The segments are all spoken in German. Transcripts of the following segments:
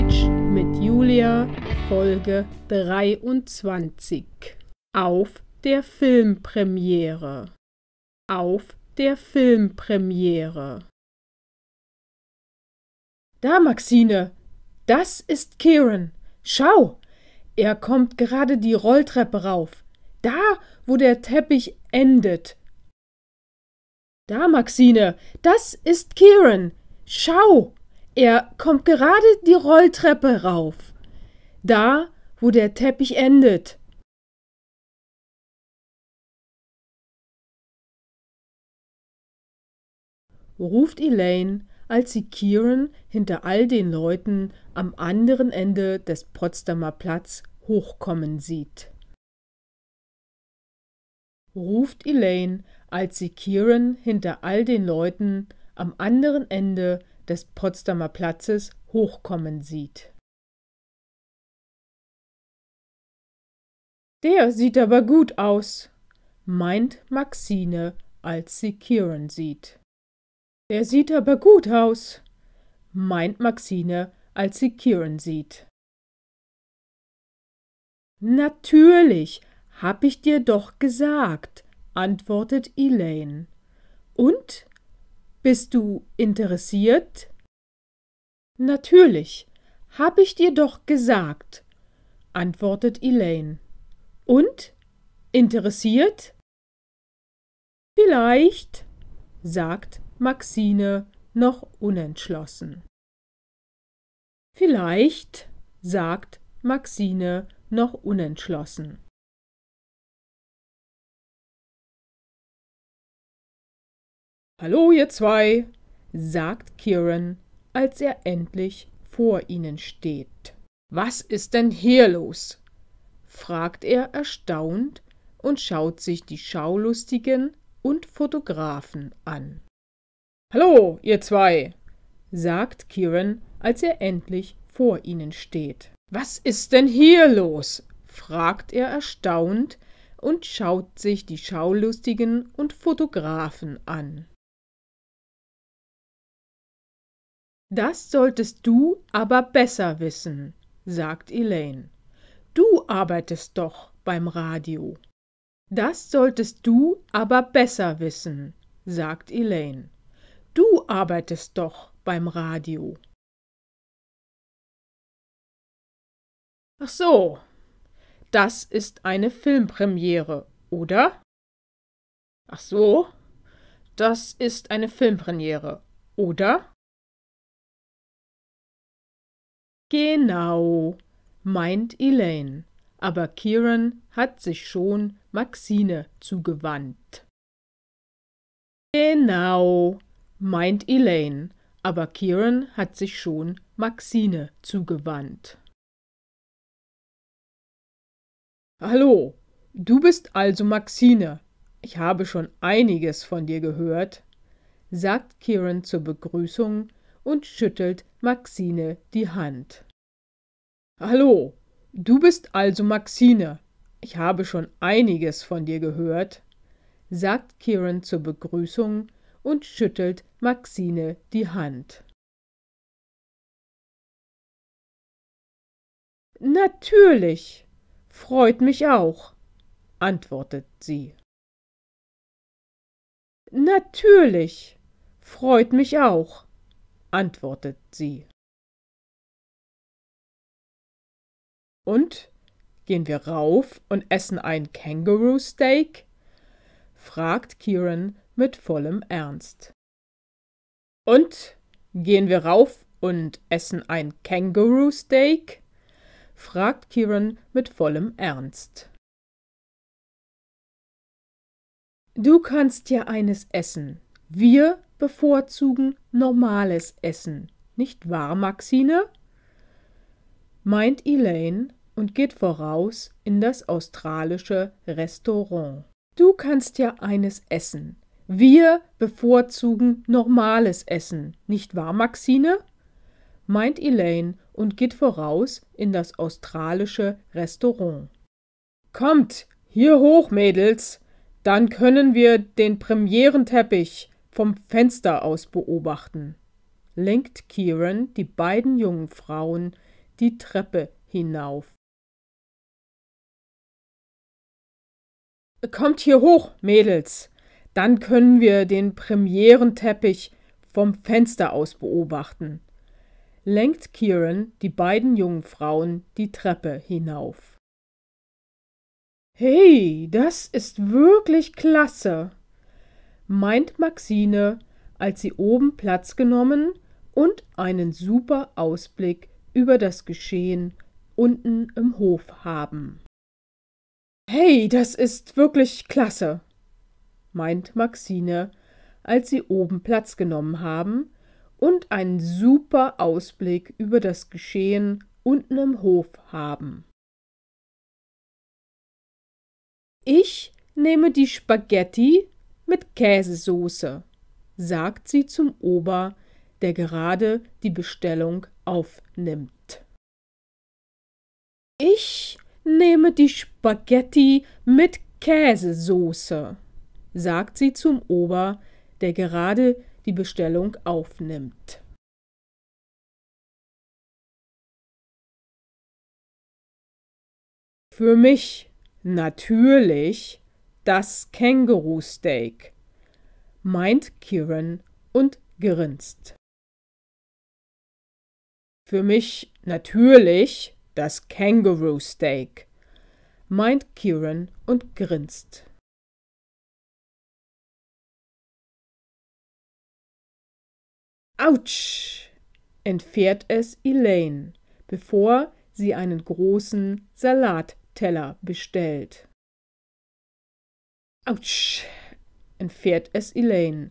Deutsch mit Julia, Folge 23. Auf der Filmpremiere. Auf der Filmpremiere. Da, Maxine, das ist Kieran. Schau, er kommt gerade die Rolltreppe rauf. Da, wo der Teppich endet. Da, Maxine, das ist Kieran. Schau! Er kommt gerade die Rolltreppe rauf, da, wo der Teppich endet. ruft Elaine, als sie Kieran hinter all den Leuten am anderen Ende des Potsdamer Platz hochkommen sieht. Ruft Elaine, als sie Kieran hinter all den Leuten am anderen Ende des des Potsdamer Platzes hochkommen sieht. Der sieht aber gut aus, meint Maxine, als sie Kieran sieht. Der sieht aber gut aus, meint Maxine, als sie Kieran sieht. Natürlich, hab ich dir doch gesagt, antwortet Elaine. Und bist du interessiert? Natürlich, hab ich dir doch gesagt, antwortet Elaine. Und? Interessiert? Vielleicht, sagt Maxine noch unentschlossen. Vielleicht, sagt Maxine noch unentschlossen. Hallo, ihr zwei, sagt Kieran, als er endlich vor ihnen steht. Was ist denn hier los? fragt er erstaunt und schaut sich die Schaulustigen und Fotografen an. Hallo, ihr zwei, sagt Kieran, als er endlich vor ihnen steht. Was ist denn hier los? fragt er erstaunt und schaut sich die Schaulustigen und Fotografen an. Das solltest du aber besser wissen, sagt Elaine. Du arbeitest doch beim Radio. Das solltest du aber besser wissen, sagt Elaine. Du arbeitest doch beim Radio. Ach so, das ist eine Filmpremiere, oder? Ach so, das ist eine Filmpremiere, oder? Genau, meint Elaine, aber Kieran hat sich schon Maxine zugewandt. Genau, meint Elaine, aber Kieran hat sich schon Maxine zugewandt. Hallo, du bist also Maxine. Ich habe schon einiges von dir gehört, sagt Kieran zur Begrüßung und schüttelt Maxine die Hand. Hallo, du bist also Maxine. Ich habe schon einiges von dir gehört, sagt Kieran zur Begrüßung und schüttelt Maxine die Hand. Natürlich, freut mich auch, antwortet sie. Natürlich, freut mich auch, antwortet sie. Und? Gehen wir rauf und essen ein Kangaroo-Steak? fragt Kieran mit vollem Ernst. Und? Gehen wir rauf und essen ein Kangaroo-Steak? fragt Kieran mit vollem Ernst. Du kannst ja eines essen, wir bevorzugen normales Essen, nicht wahr, Maxine? meint Elaine und geht voraus in das australische Restaurant. Du kannst ja eines essen. Wir bevorzugen normales Essen, nicht wahr, Maxine? meint Elaine und geht voraus in das australische Restaurant. Kommt, hier hoch, Mädels, dann können wir den Premierenteppich vom Fenster aus beobachten, lenkt Kieran die beiden jungen Frauen die Treppe hinauf. Kommt hier hoch, Mädels, dann können wir den Premierenteppich vom Fenster aus beobachten, lenkt Kieran die beiden jungen Frauen die Treppe hinauf. Hey, das ist wirklich klasse, meint Maxine, als sie oben Platz genommen und einen super Ausblick über das Geschehen unten im Hof haben. Hey, das ist wirklich klasse, meint Maxine, als sie oben Platz genommen haben und einen super Ausblick über das Geschehen unten im Hof haben. Ich nehme die Spaghetti mit Käsesoße, sagt sie zum Ober, der gerade die Bestellung aufnimmt. Ich nehme die Spaghetti mit Käsesoße, sagt sie zum Ober, der gerade die Bestellung aufnimmt. Für mich natürlich das Kängurusteak, meint Kieran und grinst. Für mich natürlich das Kängurusteak, meint Kieran und grinst. Autsch! entfährt es Elaine, bevor sie einen großen Salatteller bestellt. Autsch, entfährt es Elaine,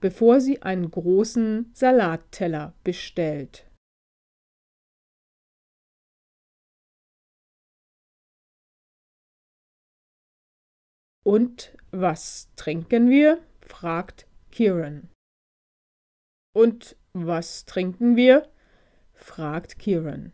bevor sie einen großen Salatteller bestellt. Und was trinken wir? fragt Kieran. Und was trinken wir? fragt Kieran.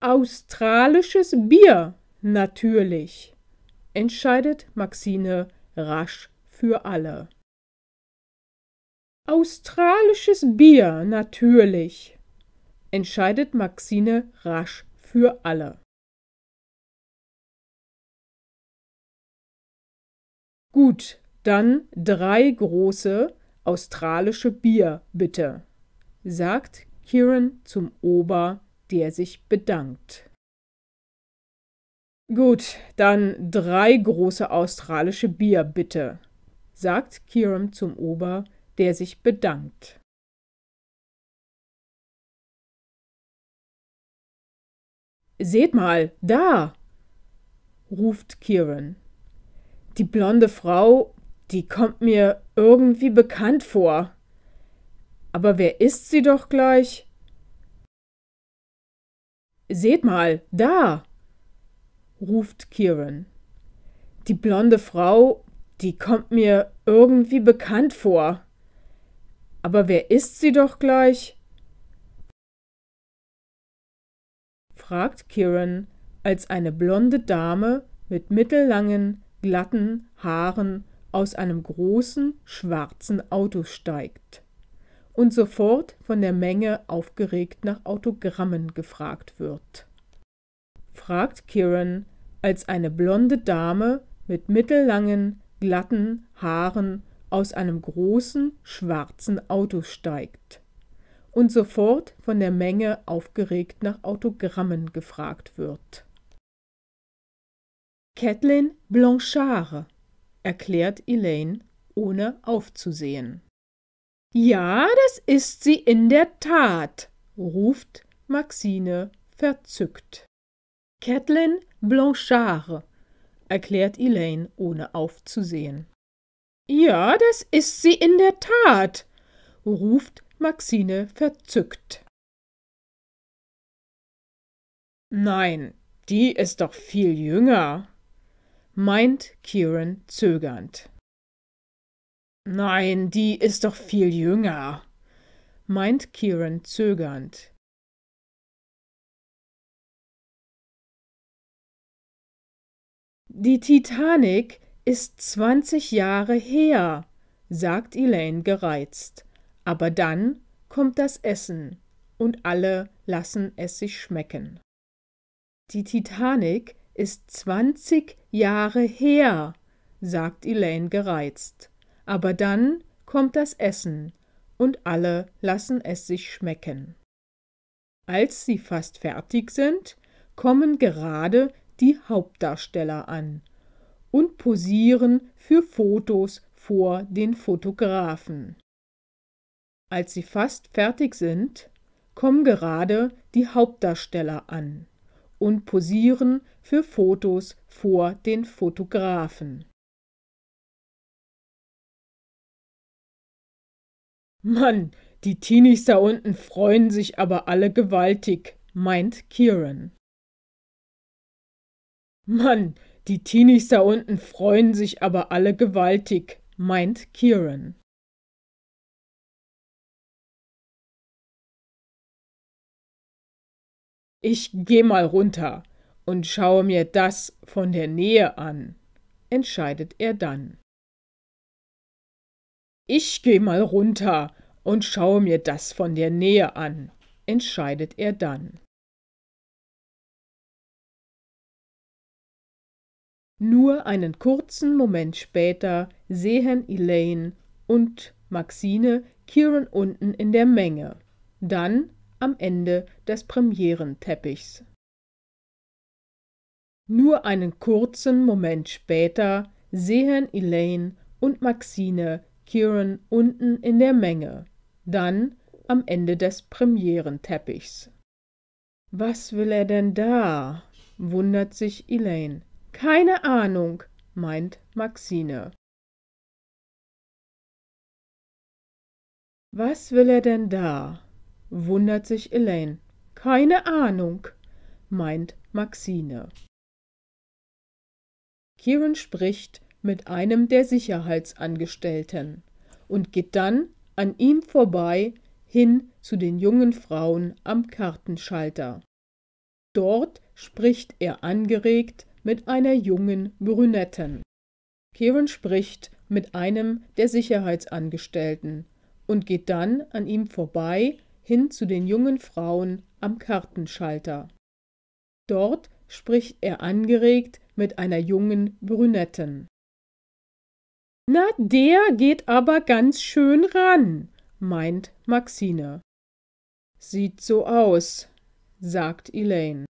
Australisches Bier, natürlich, entscheidet Maxine rasch für alle. Australisches Bier, natürlich, entscheidet Maxine rasch für alle. Gut, dann drei große australische Bier, bitte, sagt Kieran zum Ober der sich bedankt. Gut, dann drei große australische Bier bitte, sagt Kiram zum Ober, der sich bedankt. Seht mal, da! ruft Kieran. Die blonde Frau, die kommt mir irgendwie bekannt vor. Aber wer ist sie doch gleich? Seht mal, da! ruft Kieran. Die blonde Frau, die kommt mir irgendwie bekannt vor. Aber wer ist sie doch gleich? fragt Kieran, als eine blonde Dame mit mittellangen, glatten Haaren aus einem großen schwarzen Auto steigt und sofort von der Menge aufgeregt nach Autogrammen gefragt wird. Fragt Kieran als eine blonde Dame mit mittellangen, glatten Haaren aus einem großen, schwarzen Auto steigt und sofort von der Menge aufgeregt nach Autogrammen gefragt wird. Kathleen Blanchard, erklärt Elaine, ohne aufzusehen. Ja, das ist sie in der Tat, ruft Maxine verzückt. Kathleen Blanchard, erklärt Elaine, ohne aufzusehen. Ja, das ist sie in der Tat, ruft Maxine verzückt. Nein, die ist doch viel jünger, meint Kieran zögernd. Nein, die ist doch viel jünger, meint Kieran zögernd. Die Titanic ist 20 Jahre her, sagt Elaine gereizt. Aber dann kommt das Essen und alle lassen es sich schmecken. Die Titanic ist 20 Jahre her, sagt Elaine gereizt aber dann kommt das Essen, und alle lassen es sich schmecken. Als sie fast fertig sind, kommen gerade die Hauptdarsteller an und posieren für Fotos vor den Fotografen. Als sie fast fertig sind, kommen gerade die Hauptdarsteller an und posieren für Fotos vor den Fotografen. Mann, die Teenies da unten freuen sich aber alle gewaltig, meint Kieran. Mann, die Teenies da unten freuen sich aber alle gewaltig, meint Kieran. Ich geh mal runter und schaue mir das von der Nähe an, entscheidet er dann. Ich gehe mal runter und schaue mir das von der Nähe an, entscheidet er dann. Nur einen kurzen Moment später sehen Elaine und Maxine Kieran unten in der Menge, dann am Ende des Premierenteppichs. Nur einen kurzen Moment später sehen Elaine und Maxine Kieran unten in der Menge, dann am Ende des Premierenteppichs. Was will er denn da? wundert sich Elaine. Keine Ahnung, meint Maxine. Was will er denn da? wundert sich Elaine. Keine Ahnung, meint Maxine. Kieran spricht, mit einem der Sicherheitsangestellten und geht dann an ihm vorbei hin zu den jungen Frauen am Kartenschalter. Dort spricht er angeregt mit einer jungen Brünetten. Kieran spricht mit einem der Sicherheitsangestellten und geht dann an ihm vorbei hin zu den jungen Frauen am Kartenschalter. Dort spricht er angeregt mit einer jungen Brünetten. Na, der geht aber ganz schön ran, meint Maxine. Sieht so aus, sagt Elaine.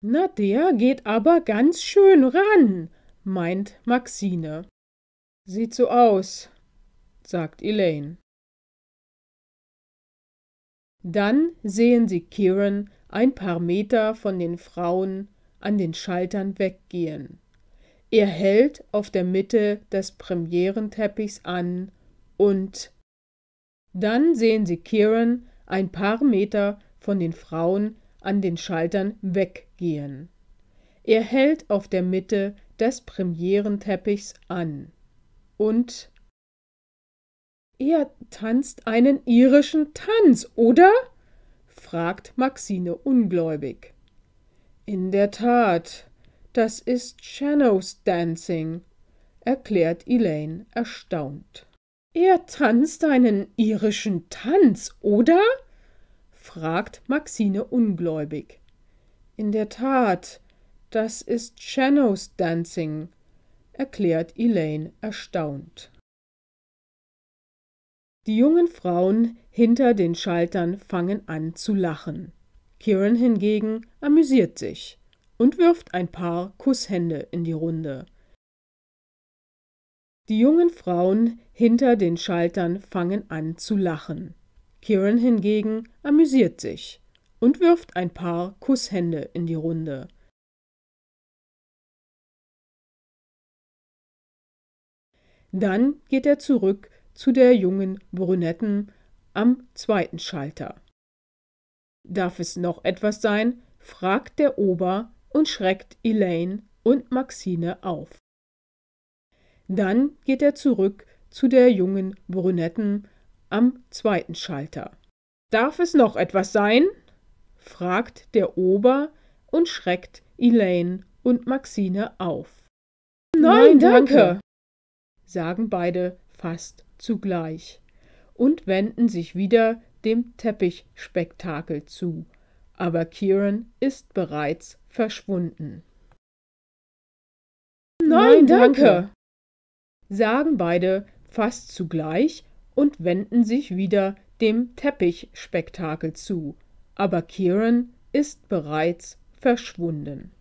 Na, der geht aber ganz schön ran, meint Maxine. Sieht so aus, sagt Elaine. Dann sehen sie Kieran ein paar Meter von den Frauen an den Schaltern weggehen. Er hält auf der Mitte des Premierenteppichs an und dann sehen sie Kieran ein paar Meter von den Frauen an den Schaltern weggehen. Er hält auf der Mitte des Premierenteppichs an und er tanzt einen irischen Tanz, oder? fragt Maxine ungläubig. In der Tat, das ist Shadows Dancing, erklärt Elaine erstaunt. Er tanzt einen irischen Tanz, oder? fragt Maxine ungläubig. In der Tat, das ist Shadows Dancing, erklärt Elaine erstaunt. Die jungen Frauen hinter den Schaltern fangen an zu lachen. Kieran hingegen amüsiert sich und wirft ein paar Kusshände in die Runde. Die jungen Frauen hinter den Schaltern fangen an zu lachen. Kieran hingegen amüsiert sich und wirft ein paar Kusshände in die Runde. Dann geht er zurück zu der jungen Brünetten am zweiten Schalter. Darf es noch etwas sein? fragt der Ober und schreckt Elaine und Maxine auf. Dann geht er zurück zu der jungen Brünetten am zweiten Schalter. Darf es noch etwas sein? fragt der Ober und schreckt Elaine und Maxine auf. Nein, danke, danke, sagen beide fast zugleich und wenden sich wieder dem Teppichspektakel zu aber Kieran ist bereits verschwunden. Nein, danke, sagen beide fast zugleich und wenden sich wieder dem Teppichspektakel zu, aber Kieran ist bereits verschwunden.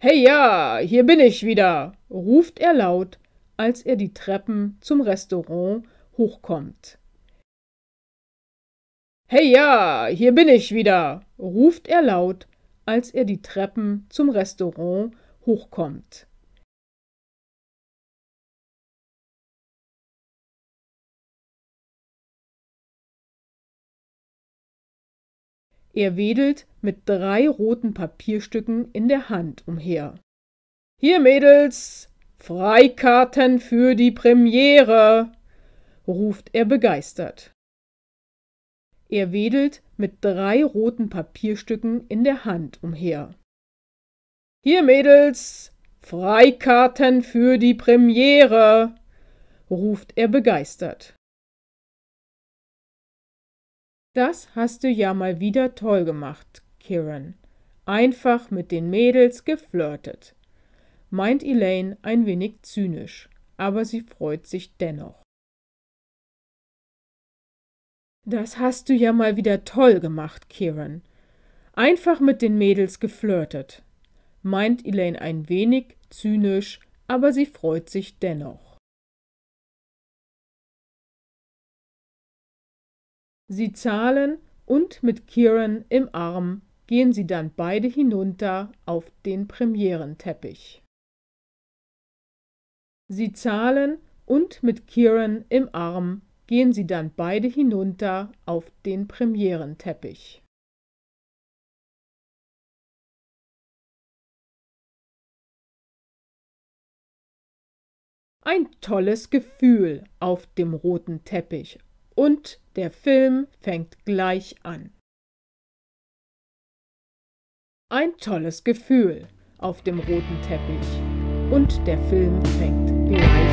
Hey ja, hier bin ich wieder, ruft er laut, als er die Treppen zum Restaurant hochkommt. Hey ja, hier bin ich wieder, ruft er laut, als er die Treppen zum Restaurant hochkommt. Er wedelt mit drei roten Papierstücken in der Hand umher. Hier, Mädels, Freikarten für die Premiere, ruft er begeistert. Er wedelt mit drei roten Papierstücken in der Hand umher. Hier, Mädels, Freikarten für die Premiere, ruft er begeistert. Das hast du ja mal wieder toll gemacht, Kieran. Einfach mit den Mädels geflirtet, meint Elaine ein wenig zynisch, aber sie freut sich dennoch. Das hast du ja mal wieder toll gemacht, Kieran. Einfach mit den Mädels geflirtet, meint Elaine ein wenig zynisch, aber sie freut sich dennoch. Sie zahlen und mit Kieran im Arm gehen sie dann beide hinunter auf den Premierenteppich. Sie zahlen und mit Kieran im Arm gehen sie dann beide hinunter auf den Premierenteppich. Ein tolles Gefühl auf dem roten Teppich und der Film fängt gleich an. Ein tolles Gefühl auf dem roten Teppich und der Film fängt gleich an.